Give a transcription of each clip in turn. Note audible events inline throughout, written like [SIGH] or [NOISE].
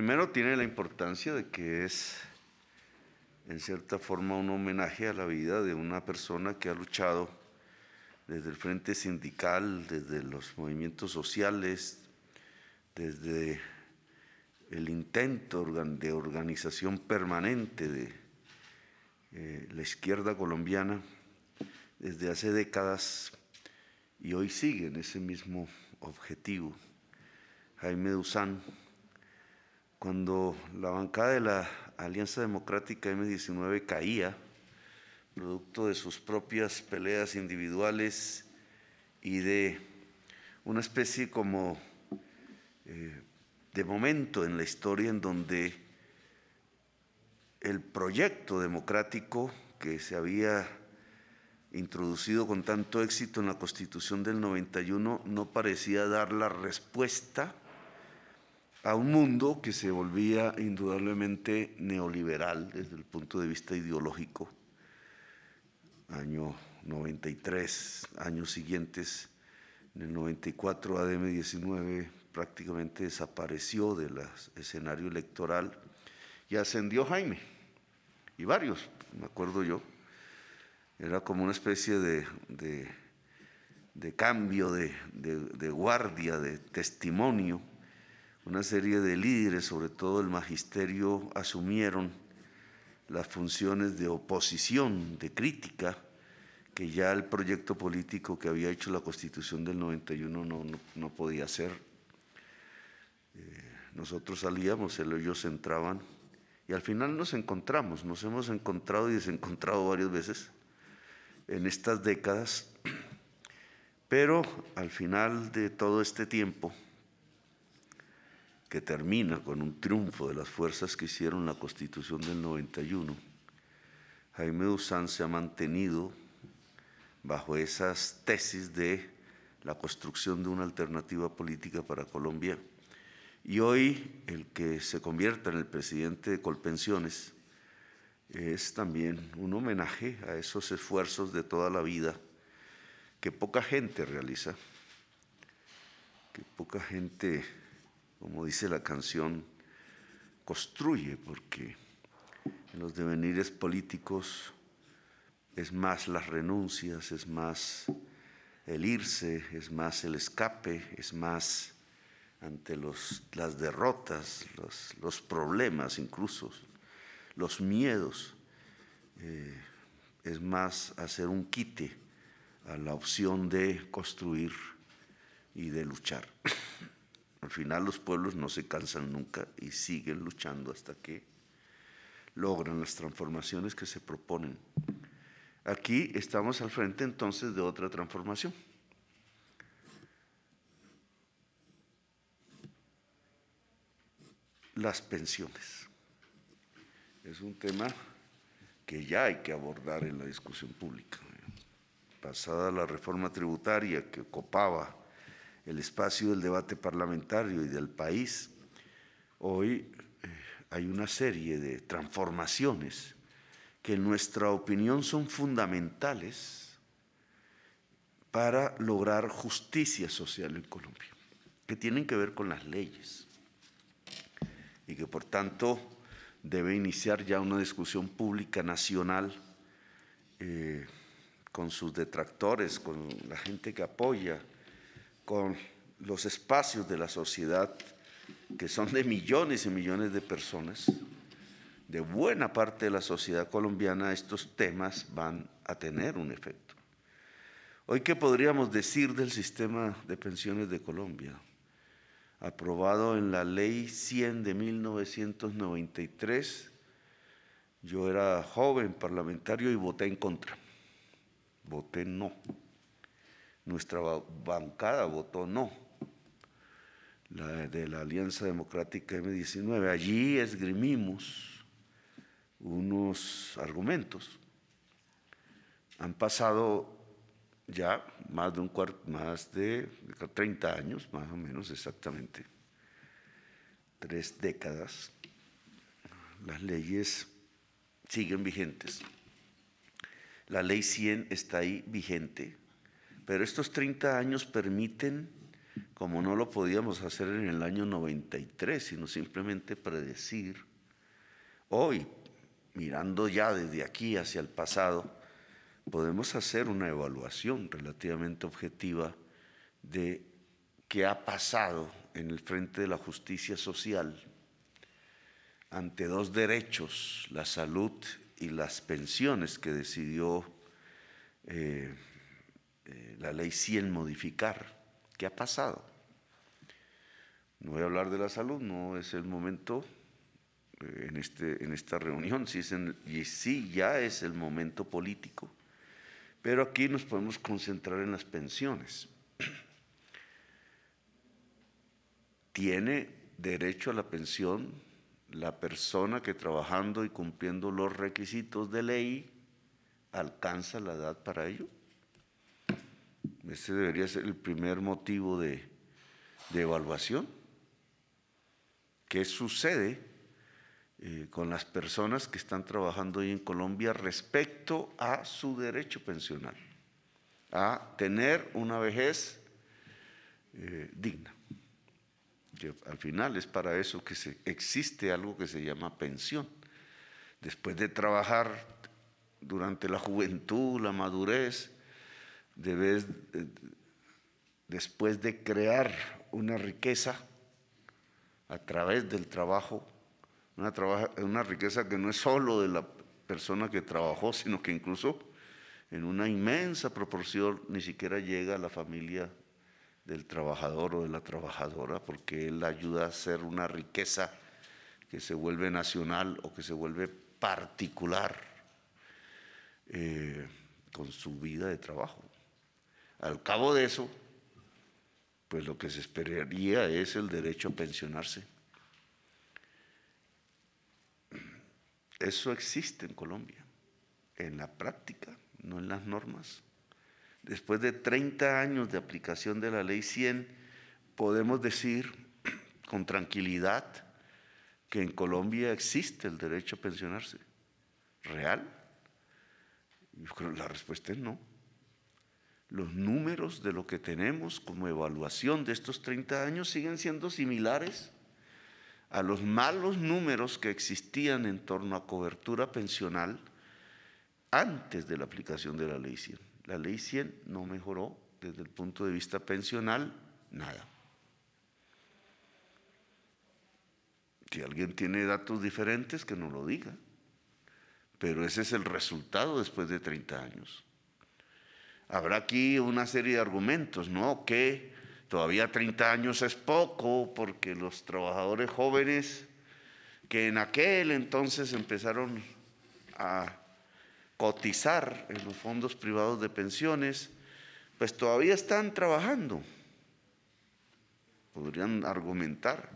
Primero tiene la importancia de que es, en cierta forma, un homenaje a la vida de una persona que ha luchado desde el frente sindical, desde los movimientos sociales, desde el intento de organización permanente de eh, la izquierda colombiana desde hace décadas y hoy sigue en ese mismo objetivo. Jaime Duzán, cuando la bancada de la Alianza Democrática M19 caía, producto de sus propias peleas individuales y de una especie como eh, de momento en la historia en donde el proyecto democrático que se había introducido con tanto éxito en la Constitución del 91 no parecía dar la respuesta a un mundo que se volvía indudablemente neoliberal desde el punto de vista ideológico. Año 93, años siguientes, en el 94 ADM-19 prácticamente desapareció del escenario electoral y ascendió Jaime y varios, me acuerdo yo. Era como una especie de, cambio de guardia, de testimonio una serie de líderes, sobre todo el magisterio, asumieron las funciones de oposición, de crítica, que ya el proyecto político que había hecho la Constitución del 91 no, podía hacer. Eh, nosotros salíamos, ellos entraban, y al final nos encontramos, nos hemos encontrado y desencontrado varias veces en estas décadas, pero al final de todo este tiempo, que termina con un triunfo de las fuerzas que hicieron la Constitución del 91, Jaime Usán se ha mantenido bajo esas tesis de la construcción de una alternativa política para Colombia. Y hoy el que se convierta en el presidente de Colpensiones es también un homenaje a esos esfuerzos de toda la vida que poca gente realiza, que poca gente como dice la canción, construye, porque en los devenires políticos es más las renuncias, es más el irse, es más el escape, es más ante las derrotas, los, problemas incluso, los miedos, eh, es más hacer un quite a la opción de construir y de luchar. [COUGHS] Al final los pueblos no se cansan nunca y siguen luchando hasta que logran las transformaciones que se proponen. Aquí estamos al frente entonces de otra transformación. Las pensiones. Es un tema que ya hay que abordar en la discusión pública. Pasada la reforma tributaria que ocupaba el espacio del debate parlamentario y del país, hoy eh, hay una serie de transformaciones que en nuestra opinión son fundamentales para lograr justicia social en Colombia, que tienen que ver con las leyes y que por tanto debe iniciar ya una discusión pública nacional eh, con sus detractores, con la gente que apoya con los espacios de la sociedad, que son de millones y millones de personas, de buena parte de la sociedad colombiana, estos temas van a tener un efecto. Hoy, ¿qué podríamos decir del sistema de pensiones de Colombia? Aprobado en la ley 100 de 1993, yo era joven parlamentario y voté en contra. Voté no nuestra bancada votó no, la de la Alianza Democrática M19. Allí esgrimimos unos argumentos. Han pasado ya más de un cuarto, más de 30 años, más o menos exactamente, tres décadas, las leyes siguen vigentes. La ley 100 está ahí vigente, pero estos 30 años permiten, como no lo podíamos hacer en el año 93, sino simplemente predecir, hoy, mirando ya desde aquí hacia el pasado, podemos hacer una evaluación relativamente objetiva de qué ha pasado en el frente de la justicia social ante dos derechos, la salud y las pensiones que decidió eh, eh, la ley 100 modificar. ¿Qué ha pasado? No voy a hablar de la salud, no es el momento eh, en, este, en esta reunión, sí, y sí ya es el momento político, pero aquí nos podemos concentrar en las pensiones. [CLEARS THROAT] Tiene derecho a la pensión la persona que trabajando y cumpliendo los requisitos de ley alcanza la edad para ello. Ese debería ser el primer motivo de, evaluación. ¿Qué sucede eh, con las personas que están trabajando hoy en Colombia respecto a su derecho pensional? A tener una vejez eh, digna. al final es para eso que se, existe algo que se llama pensión. Después de trabajar durante la juventud, la madurez, debes, eh, después de crear una riqueza a través del trabajo, una, riqueza que no es solo de la persona que trabajó, sino que incluso en una inmensa proporción ni siquiera llega a la familia del trabajador o de la trabajadora, porque él ayuda a hacer una riqueza que se vuelve nacional o que se vuelve particular eh, con su vida de trabajo. Al cabo de eso, pues lo que se esperaría es el derecho a pensionarse. Eso existe en Colombia, en la práctica, no en las normas. Después de 30 años de aplicación de la ley 100, podemos decir con tranquilidad que en Colombia existe el derecho a pensionarse. ¿Real? la respuesta es no los números de lo que tenemos como evaluación de estos 30 años siguen siendo similares a los malos números que existían en torno a cobertura pensional antes de la aplicación de la ley 100. La ley 100 no mejoró desde el punto de vista pensional nada. Si alguien tiene datos diferentes, que no lo diga. Pero ese es el resultado después de 30 años habrá aquí una serie de argumentos, ¿no? Que todavía 30 años es poco porque los trabajadores jóvenes que en aquel entonces empezaron a cotizar en los fondos privados de pensiones, pues todavía están trabajando. Podrían argumentar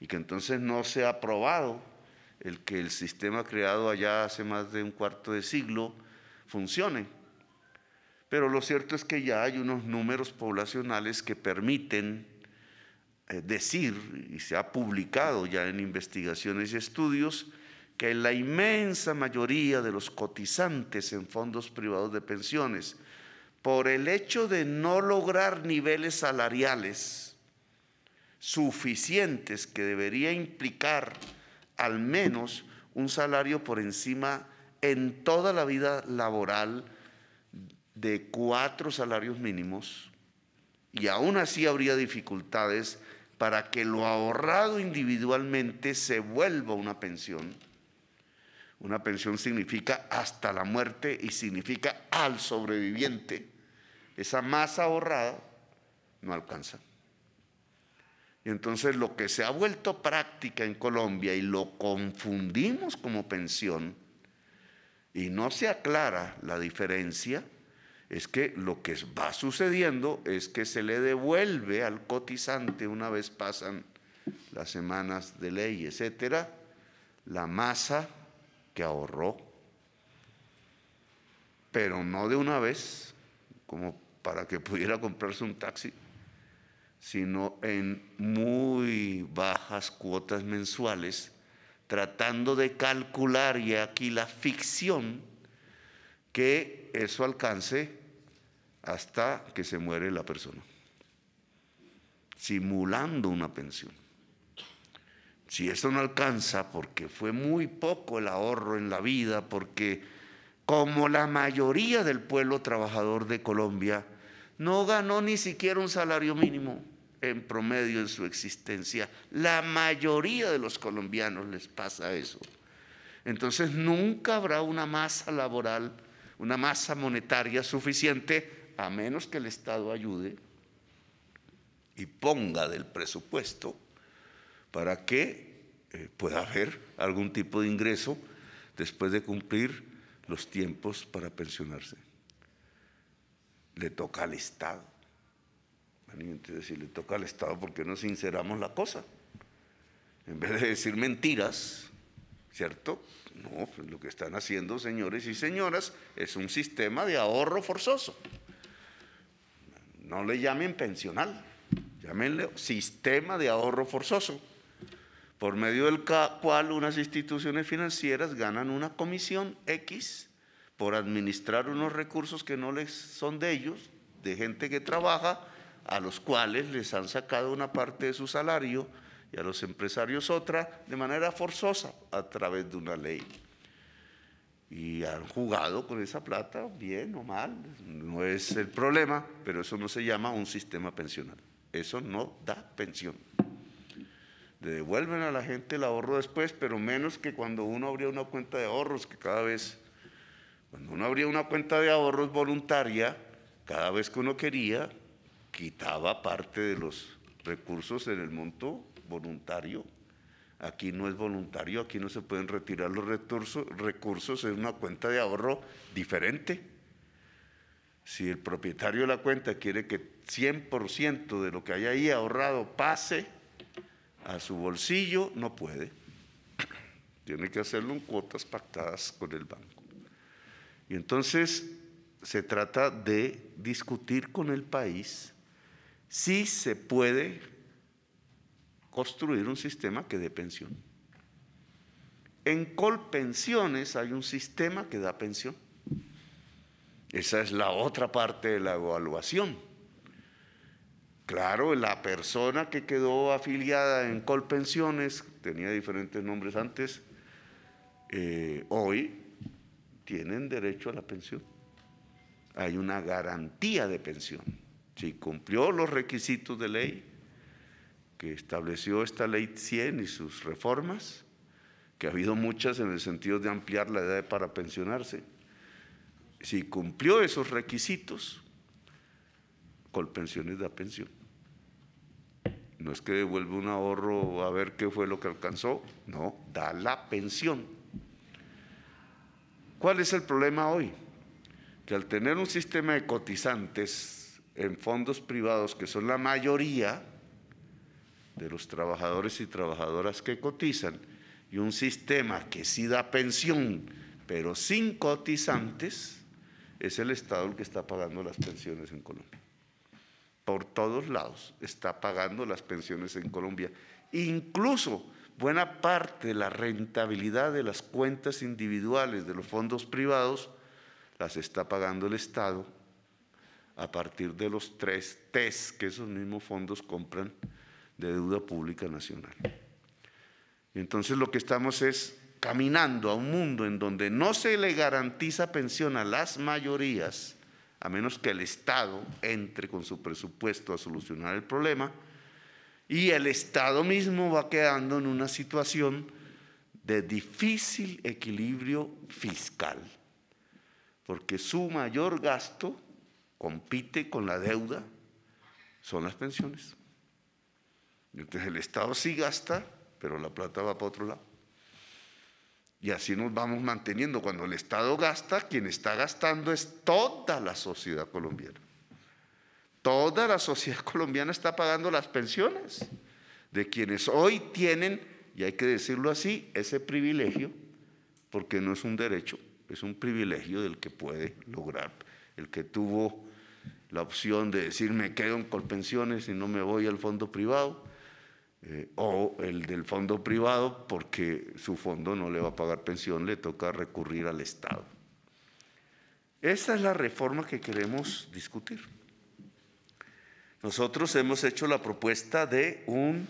y que entonces no se ha probado el que el sistema creado allá hace más de un cuarto de siglo funcione. Pero lo cierto es que ya hay unos números poblacionales que permiten eh, decir, y se ha publicado ya en investigaciones y estudios, que la inmensa mayoría de los cotizantes en fondos privados de pensiones, por el hecho de no lograr niveles salariales suficientes que debería implicar al menos un salario por encima en toda la vida laboral, de cuatro salarios mínimos y aún así habría dificultades para que lo ahorrado individualmente se vuelva una pensión. Una pensión significa hasta la muerte y significa al sobreviviente. Esa masa ahorrada no alcanza. Y entonces lo que se ha vuelto práctica en Colombia y lo confundimos como pensión y no se aclara la diferencia, es que lo que va sucediendo es que se le devuelve al cotizante una vez pasan las semanas de ley, etcétera, la masa que ahorró, pero no de una vez, como para que pudiera comprarse un taxi, sino en muy bajas cuotas mensuales, tratando de calcular, y aquí la ficción, que eso alcance hasta que se muere la persona, simulando una pensión. Si eso no alcanza porque fue muy poco el ahorro en la vida, porque como la mayoría del pueblo trabajador de Colombia, no ganó ni siquiera un salario mínimo en promedio en su existencia. La mayoría de los colombianos les pasa eso. Entonces nunca habrá una masa laboral una masa monetaria suficiente, a menos que el Estado ayude y ponga del presupuesto para que eh, pueda haber algún tipo de ingreso después de cumplir los tiempos para pensionarse. Le toca al Estado. Entonces, si le toca al Estado, porque no sinceramos la cosa? En vez de decir mentiras, ¿cierto? No, pues, lo que están haciendo, señores y señoras, es un sistema de ahorro forzoso. No le llamen pensional, llámenle sistema de ahorro forzoso, por medio del cual unas instituciones financieras ganan una comisión X por administrar unos recursos que no les son de ellos, de gente que trabaja, a los cuales les han sacado una parte de su salario y a los empresarios otra, de manera forzosa a través de una ley. Y han jugado con esa plata, bien o mal, no es el problema, pero eso no se llama un sistema pensional. Eso no da pensión. Le devuelven a la gente el ahorro después, pero menos que cuando uno abría una cuenta de ahorros, que cada vez, cuando uno abría una cuenta de ahorros voluntaria, cada vez que uno quería, quitaba parte de los recursos en el monto voluntario. Aquí no es voluntario, aquí no se pueden retirar los recursos, recursos es una cuenta de ahorro diferente. Si el propietario de la cuenta quiere que 100% de lo que haya ahí ahorrado pase a su bolsillo, no puede. [COUGHS] Tiene que hacerlo en cuotas pactadas con el banco. Y entonces se trata de discutir con el país si se puede construir un sistema que dé pensión. En Colpensiones hay un sistema que da pensión. Esa es la otra parte de la evaluación. Claro, la persona que quedó afiliada en Colpensiones, tenía diferentes nombres antes, eh, hoy tienen derecho a la pensión. Hay una garantía de pensión. Si cumplió los requisitos de ley, que estableció esta ley 100 y sus reformas, que ha habido muchas en el sentido de ampliar la edad para pensionarse, si cumplió esos requisitos, Colpensiones da pensión. No es que devuelva un ahorro a ver qué fue lo que alcanzó, no, da la pensión. ¿Cuál es el problema hoy? Que al tener un sistema de cotizantes en fondos privados, que son la mayoría, de los trabajadores y trabajadoras que cotizan y un sistema que sí da pensión, pero sin cotizantes, es el Estado el que está pagando las pensiones en Colombia. Por todos lados está pagando las pensiones en Colombia. Incluso buena parte de la rentabilidad de las cuentas individuales de los fondos privados las está pagando el Estado a partir de los tres TES que esos mismos fondos compran de deuda pública nacional. Entonces lo que estamos es caminando a un mundo en donde no se le garantiza pensión a las mayorías, a menos que el Estado entre con su presupuesto a solucionar el problema, y el Estado mismo va quedando en una situación de difícil equilibrio fiscal, porque su mayor gasto compite con la deuda, son las pensiones. Entonces el Estado sí gasta, pero la plata va para otro lado. Y así nos vamos manteniendo. Cuando el Estado gasta, quien está gastando es toda la sociedad colombiana. Toda la sociedad [LAUGHS] colombiana está pagando las pensiones de quienes hoy tienen, y hay que decirlo así, ese privilegio, porque no es un derecho, es un privilegio del que puede lograr, el que tuvo la opción de decir me quedo con pensiones y no me voy al fondo privado, eh, o el del fondo privado porque su fondo no le va a pagar pensión, le toca recurrir al Estado. Esa es la reforma que queremos discutir. Nosotros hemos hecho la propuesta de un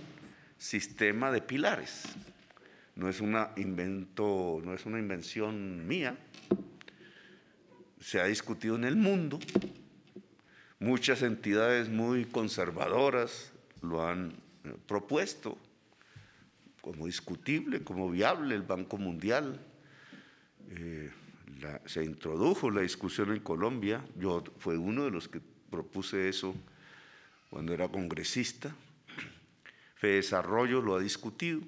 sistema de pilares. No es, invento, no es una invención mía. Se ha discutido en el mundo. Muchas entidades muy conservadoras lo han propuesto como discutible, como viable el Banco Mundial. Eh, se introdujo la discusión en Colombia. Yo fue uno de los que propuse eso cuando era congresista. Desarrollo lo ha discutido.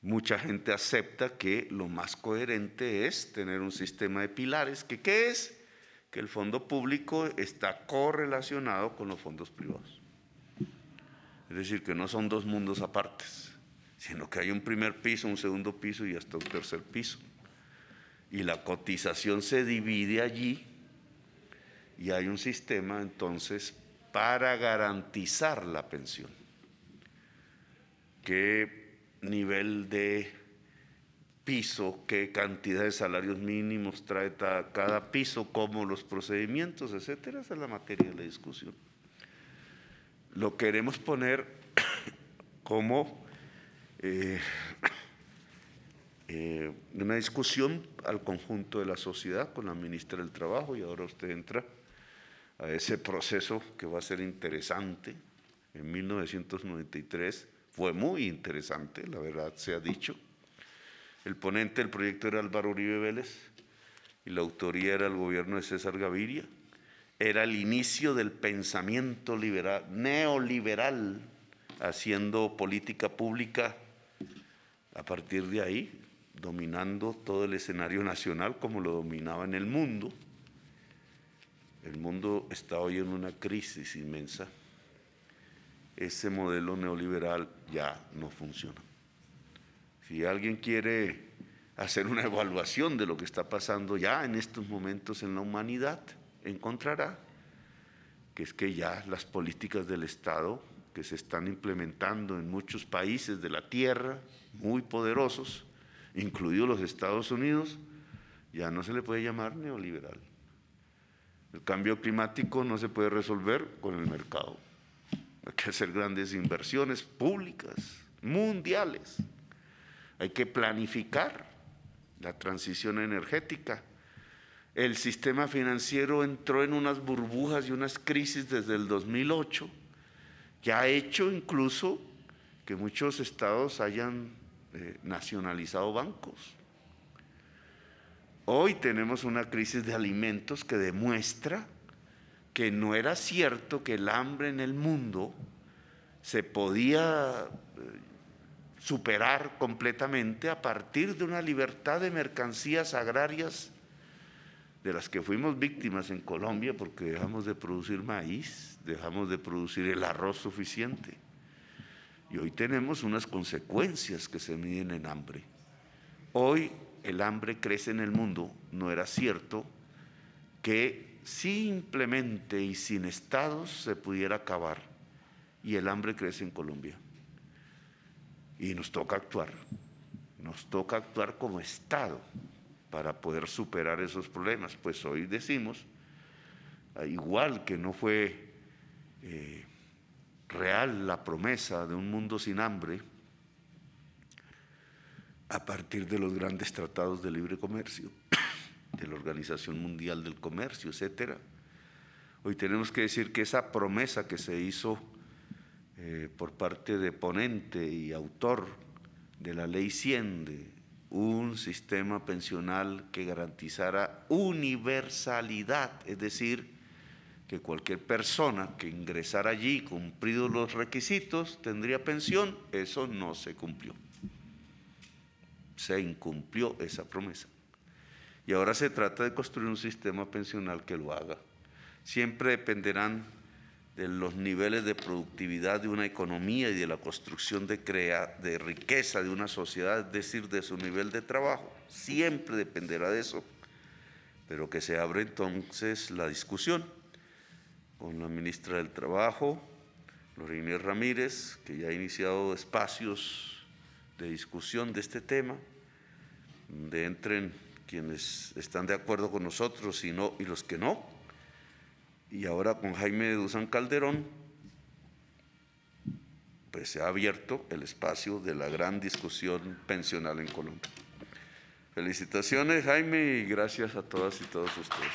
Mucha gente acepta que lo más coherente es tener un sistema de pilares. ¿Que, ¿Qué es? Que el fondo público está correlacionado con los fondos privados. Es decir, que no son dos mundos apartes, sino que hay un primer piso, un segundo piso y hasta un tercer piso. Y la cotización se divide allí y hay un sistema entonces para garantizar la pensión. ¿Qué nivel de piso, qué cantidad de salarios mínimos trae cada piso, cómo los procedimientos, etcétera? Esa es la materia de la discusión lo queremos poner [COUGHS] como eh, [COUGHS] eh, una discusión al conjunto de la sociedad con la ministra del Trabajo y ahora usted entra a ese proceso que va a ser interesante. En 1993 fue muy interesante, la verdad se ha dicho. El ponente del proyecto era Álvaro Uribe Vélez y la autoría era el gobierno de César Gaviria era el inicio del pensamiento liberal, neoliberal haciendo política pública a partir de ahí, dominando todo el escenario nacional como lo dominaba en el mundo. El mundo está hoy en una crisis inmensa. Ese modelo neoliberal ya no funciona. Si alguien quiere hacer una evaluación de lo que está pasando ya en estos momentos en la humanidad, encontrará que es que ya las políticas del Estado que se están implementando en muchos países de la Tierra, muy poderosos, incluidos los Estados Unidos, ya no se le puede llamar neoliberal. El cambio climático no se puede resolver con el mercado. Hay que hacer grandes inversiones públicas, mundiales. Hay que planificar la transición energética el sistema financiero entró en unas burbujas y unas crisis desde el 2008 que ha hecho incluso que muchos estados hayan eh, nacionalizado bancos. Hoy tenemos una crisis de alimentos que demuestra que no era cierto que el hambre en el mundo se podía eh, superar completamente a partir de una libertad de mercancías agrarias de las que fuimos víctimas en Colombia porque dejamos de producir maíz, dejamos de producir el arroz suficiente. Y hoy tenemos unas consecuencias que se miden en hambre. Hoy el hambre crece en el mundo, no era cierto que simplemente y sin estados se pudiera acabar. Y el hambre crece en Colombia. Y nos toca actuar, nos toca actuar como Estado para poder superar esos problemas. Pues hoy decimos, ah, igual que no fue eh, real la promesa de un mundo sin hambre, a partir de los grandes tratados de libre comercio, [COUGHS] de la Organización Mundial del Comercio, etcétera. Hoy tenemos que decir que esa promesa que se hizo eh, por parte de ponente y autor de la Ley 100 un sistema pensional que garantizara universalidad, es decir, que cualquier persona que ingresara allí cumplido los requisitos tendría pensión, eso no se cumplió. Se incumplió esa promesa. Y ahora se trata de construir un sistema pensional que lo haga. Siempre dependerán de los niveles de productividad de una economía y de la construcción de, riqueza de una sociedad, es decir, de su nivel de trabajo. Siempre dependerá de eso, pero que se abre entonces la discusión con la ministra del Trabajo, Lorena Ramírez, que ya ha iniciado espacios de discusión de este tema, donde entren quienes están de acuerdo con nosotros y, y los que no, y ahora con Jaime Duzán Calderón, pues se ha abierto el espacio de la gran discusión pensional en Colombia. Felicitaciones Jaime y gracias a todas y todos ustedes.